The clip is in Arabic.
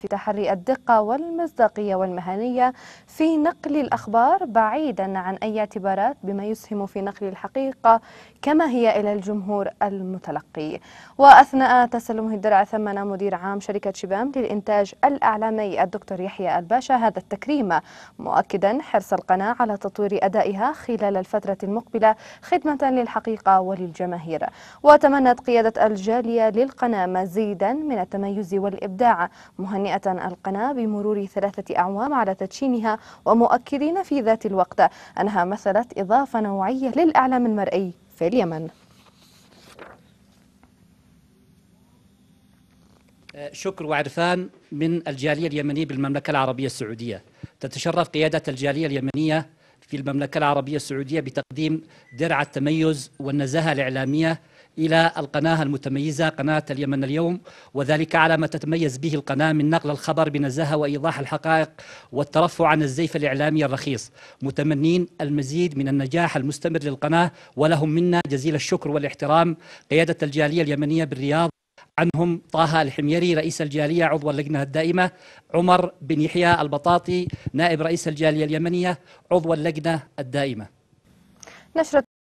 في تحري الدقة والمصداقية والمهنية في نقل الأخبار بعيدا عن أي اعتبارات بما يسهم في نقل الحقيقة كما هي إلى الجمهور المتلقي وأثناء تسلمه الدرع ثمن مدير عام شركة شبام للإنتاج الإعلامي الدكتور يحيى الباشا هذا التكريم مؤكدا حرص القناة على تطوير أدائها خلال الفترة المقبلة خدمة للحقيقة وللجماهير وتمنت قيادة الجالية للقناة مزيدا من التميز والإبداع مهنيا هنئة القناة بمرور ثلاثة أعوام على تدشينها ومؤكدين في ذات الوقت أنها مثلت إضافة نوعية للإعلام المرئي في اليمن شكر وعرفان من الجالية اليمنية بالمملكة العربية السعودية تتشرف قيادة الجالية اليمنية في المملكة العربية السعودية بتقديم درع التميز والنزاهة الإعلامية إلى القناة المتميزة قناة اليمن اليوم وذلك على ما تتميز به القناة من نقل الخبر بنزاهة وإيضاح الحقائق والترفع عن الزيف الإعلامي الرخيص متمنين المزيد من النجاح المستمر للقناة ولهم منا جزيل الشكر والاحترام قيادة الجالية اليمنية بالرياض عنهم طه الحميري رئيس الجالية عضو اللجنة الدائمة عمر بن يحيى البطاطي نائب رئيس الجالية اليمنية عضو اللجنة الدائمة نشرت